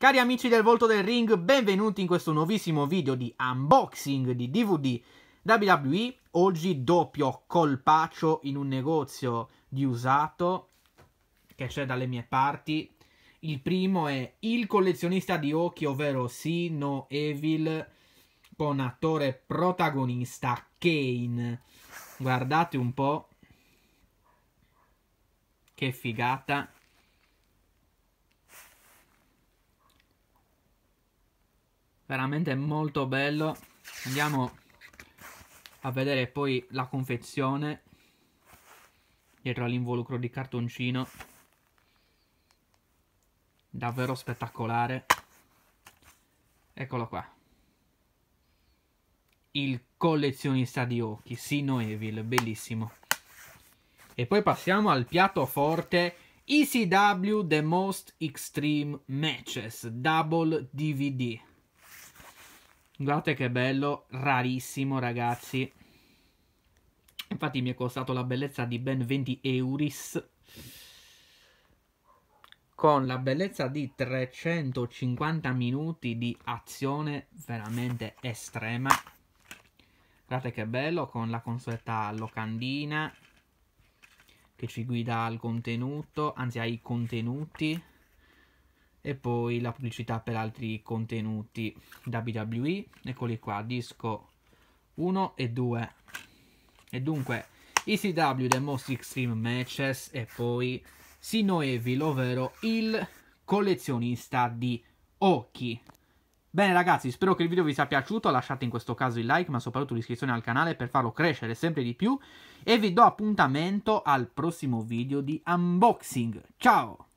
Cari amici del Volto del Ring, benvenuti in questo nuovissimo video di unboxing di DVD WWE. Oggi doppio colpaccio in un negozio di usato che c'è dalle mie parti. Il primo è Il collezionista di occhi, ovvero Sino Evil, con attore protagonista Kane. Guardate un po' che figata. veramente molto bello andiamo a vedere poi la confezione dietro all'involucro di cartoncino davvero spettacolare eccolo qua il collezionista di occhi Sino Evil bellissimo e poi passiamo al piatto forte ECW The Most Extreme Matches Double DVD Guardate che bello, rarissimo ragazzi. Infatti mi è costato la bellezza di ben 20 euris. Con la bellezza di 350 minuti di azione veramente estrema. Guardate che bello, con la consueta locandina che ci guida al contenuto, anzi ai contenuti e poi la pubblicità per altri contenuti WWE, eccoli qua, disco 1 e 2. E dunque, ECW The Most Extreme Matches e poi Sino Evil, ovvero il collezionista di occhi. Bene ragazzi, spero che il video vi sia piaciuto, lasciate in questo caso il like, ma soprattutto l'iscrizione al canale per farlo crescere sempre di più e vi do appuntamento al prossimo video di unboxing. Ciao!